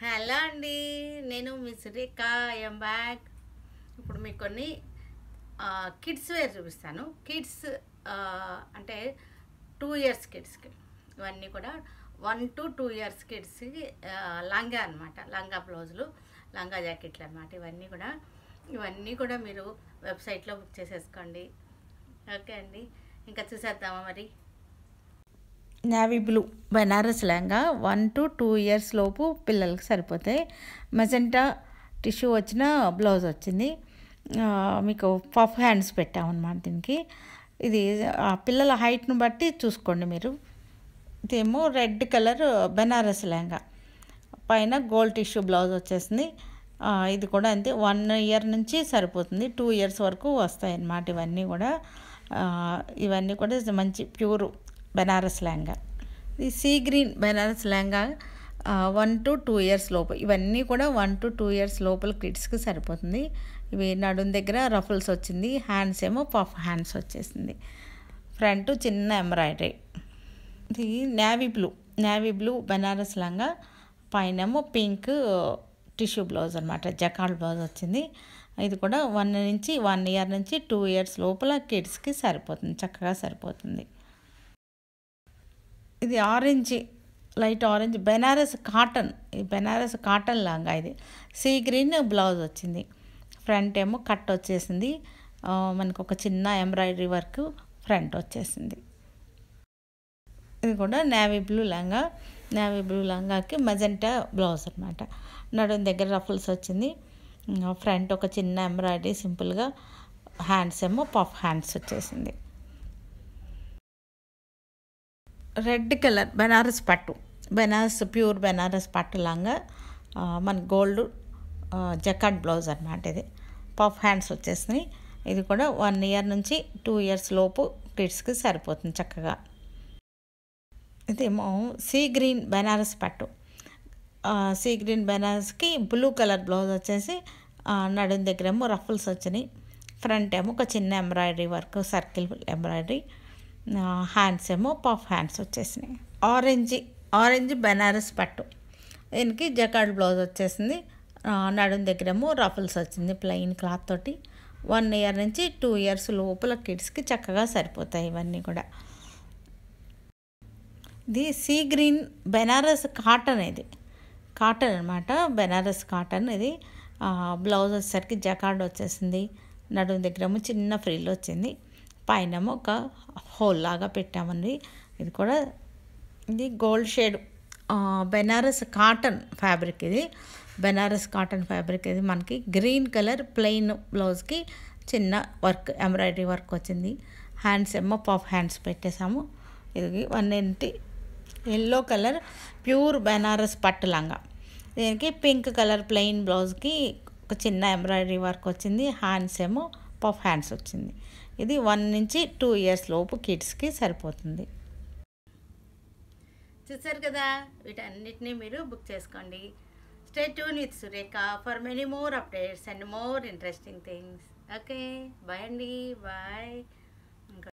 hello అండి నేను miss Rekha I'm back ఇప్పుడు మీకు కొన్ని కిడ్స్ వేర్ చూపిస్తాను కిడ్స్ అంటే టూ ఇయర్స్ కిడ్స్కి ఇవన్నీ కూడా వన్ టు టూ ఇయర్స్ కిడ్స్కి లంగా అనమాట లంగా బ్లౌజులు లంగా జాకెట్లు అనమాట ఇవన్నీ కూడా ఇవన్నీ కూడా మీరు వెబ్సైట్లో బుక్ చేసేసుకోండి ఓకే అండి ఇంకా చూసేద్దామా మరి navy blue Banaras lehenga one to two years లోపు పిల్లలకి సరిపోతాయి మెజెంటా టిష్యూ వచ్చిన బ్లౌజ్ వచ్చింది మీకు పఫ్ హ్యాండ్స్ పెట్టామన్నమాట దీనికి ఇది పిల్లల హైట్ను బట్టి చూసుకోండి మీరు ఇదేమో రెడ్ కలర్ బెనారస్ లెహంగా పైన గోల్డ్ టిష్యూ బ్లౌజ్ వచ్చేసింది ఇది కూడా అంతే వన్ ఇయర్ నుంచి సరిపోతుంది టూ ఇయర్స్ వరకు వస్తాయి అన్నమాట ఇవన్నీ కూడా ఇవన్నీ కూడా మంచి ప్యూర్ బెనారస్ లెహంగా ఇది sea green Banaras lehenga one to two years లోపు ఇవన్నీ కూడా వన్ టు టూ ఇయర్స్ లోపల కిడ్స్కి సరిపోతుంది ఇవి నడుం దగ్గర రఫుల్స్ వచ్చింది హ్యాండ్స్ ఏమో పఫ్ హ్యాండ్స్ వచ్చేసింది ఫ్రంట్ చిన్న ఎంబ్రాయిడరీ ఇది navy blue navy blue Banaras లంగా పైనేమో పింక్ టిష్యూ బ్లౌజ్ అనమాట జకాల్ బ్లౌజ్ వచ్చింది ఇది కూడా వన్ నుంచి వన్ ఇయర్ నుంచి టూ ఇయర్స్ లోపల కిడ్స్కి సరిపోతుంది చక్కగా సరిపోతుంది ఇది orange light orange Banaras cotton ఈ బెనారస్ కాటన్ లాగా ఇది సీ గ్రీన్ బ్లౌజ్ వచ్చింది ఫ్రంట్ ఏమో కట్ వచ్చేసింది మనకు ఒక చిన్న ఎంబ్రాయిడరీ వర్క్ ఫ్రంట్ వచ్చేసింది ఇది కూడా నేవీ బ్లూ లంగా నేవీ బ్లూ లంగాకి మజెంటా బ్లౌజ్ అనమాట నడుం దగ్గర రఫుల్స్ వచ్చింది ఫ్రంట్ ఒక చిన్న ఎంబ్రాయిడరీ సింపుల్గా హ్యాండ్స్ ఏమో పఫ్ హ్యాండ్స్ వచ్చేసింది రెడ్ కలర్ బెనారస్ పట్టు బెనారస్ ప్యూర్ బెనారస్ పట్టు లాగా మన గోల్డ్ జకాట్ బ్లౌజ్ అనమాట ఇది పఫ్ హ్యాండ్స్ వచ్చేసినాయి ఇది కూడా వన్ ఇయర్ నుంచి టూ ఇయర్స్ లోపు కిడ్స్కి సరిపోతుంది చక్కగా ఇదేమో సీ గ్రీన్ బెనారస్ పట్టు సీ గ్రీన్ బెనారస్కి బ్లూ కలర్ బ్లౌజ్ వచ్చేసి నడుం దగ్గర ఏమో రఫుల్స్ వచ్చినాయి ఫ్రంట్ ఏమో ఒక చిన్న embroidery work circle embroidery hands ఏమో పఫ్ హ్యాండ్స్ వచ్చేసినాయి ఆరెంజ్ ఆరెంజ్ బెనారస్ పట్టు దీనికి జకాడ్ బ్లౌజ్ వచ్చేసింది నడుం దగ్గరేమో రఫుల్స్ వచ్చింది ప్లెయిన్ క్లాత్ తోటి వన్ ఇయర్ నుంచి టూ ఇయర్స్ లోపల కిడ్స్కి చక్కగా సరిపోతాయి ఇవన్నీ కూడా ఇది సీ గ్రీన్ బెనారస్ కాటన్ ఇది కాటన్ అనమాట బెనారస్ కాటన్ ఇది బ్లౌజ్ వచ్చేసరికి జకాడ్ వచ్చేసింది నడుము దగ్గరేమో చిన్న ఫ్రీల్ వచ్చింది పైన ఒక హోల్ లాగా పెట్టామండి ఇది కూడా ఇది gold shade Banaras cotton fabric ఇది బెనారస్ కాటన్ ఫ్యాబ్రిక్ ఇది మనకి గ్రీన్ కలర్ ప్లెయిన్ బ్లౌజ్కి చిన్న వర్క్ ఎంబ్రాయిడరీ వర్క్ వచ్చింది హ్యాండ్స్ ఏమో పఫ్ హ్యాండ్స్ పెట్టేసాము ఇది వన్ ఏంటి ఎల్లో కలర్ ప్యూర్ బెనారస్ పట్టు లంగా దీనికి పింక్ కలర్ ప్లెయిన్ బ్లౌజ్కి ఒక చిన్న ఎంబ్రాయిడరీ వర్క్ వచ్చింది హ్యాండ్స్ ఏమో పఫ్ హ్యాండ్స్ వచ్చింది ఇది వన్ నుంచి టూ ఇయర్స్ లోపు కిడ్స్కి సరిపోతుంది చూసారు కదా వీటన్నిటినీ మీరు బుక్ చేసుకోండి stay tune with Surekha for many more updates and more interesting things okay bye అండి బాయ్